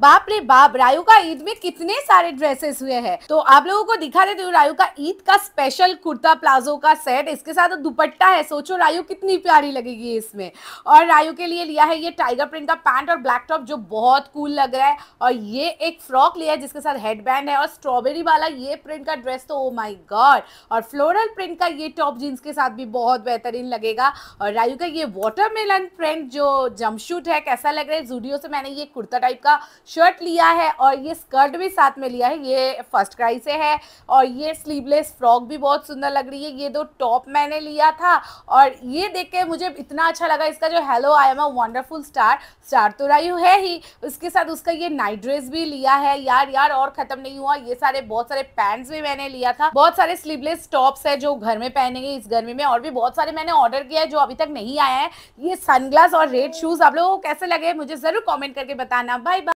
बाप रे बाप रायु का ईद में कितने सारे ड्रेसेस हुए हैं तो आप लोगों को दिखा देती हूँ रायु का ईद का स्पेशल कुर्ता प्लाजो का सेट इसके साथ तो दुपट्टा है सोचो रायु कितनी प्यारी लगेगी इसमें और रायु के लिए लिया है ये टाइगर प्रिंट का पैंट और ब्लैक टॉप जो बहुत कूल लग रहा है और ये एक फ्रॉक लिया है जिसके साथ हेडबैंड है और स्ट्रॉबेरी वाला ये प्रिंट का ड्रेस तो ओ माई गॉड और फ्लोरल प्रिंट का ये टॉप जीन्स के साथ भी बहुत बेहतरीन लगेगा और रायु का ये वाटरमेलन प्रिंट जो जमशूट है कैसा लग रहा है जूडियो से मैंने ये कुर्ता टाइप का शर्ट लिया है और ये स्कर्ट भी साथ में लिया है ये फर्स्ट क्राई से है और ये स्लीवलेस फ्रॉक भी बहुत सुंदर लग रही है ये दो टॉप मैंने लिया था और ये देख के मुझे इतना अच्छा लगा इसका जो hello I am a wonderful star star तो रायू है ही उसके साथ उसका ये नाइट ड्रेस भी लिया है यार यार और ख़त्म नहीं हुआ ये सारे बहुत सारे पैंट्स भी मैंने लिया था बहुत सारे स्लीवलेस टॉप्स है जो घर में पहनेंगे इस गर्मी में और भी बहुत सारे मैंने ऑर्डर किया है जो अभी तक नहीं आया है ये सनग्लास और रेड शूज़ आप लोगों को कैसे लगे मुझे ज़रूर कॉमेंट करके बताना बाय बाय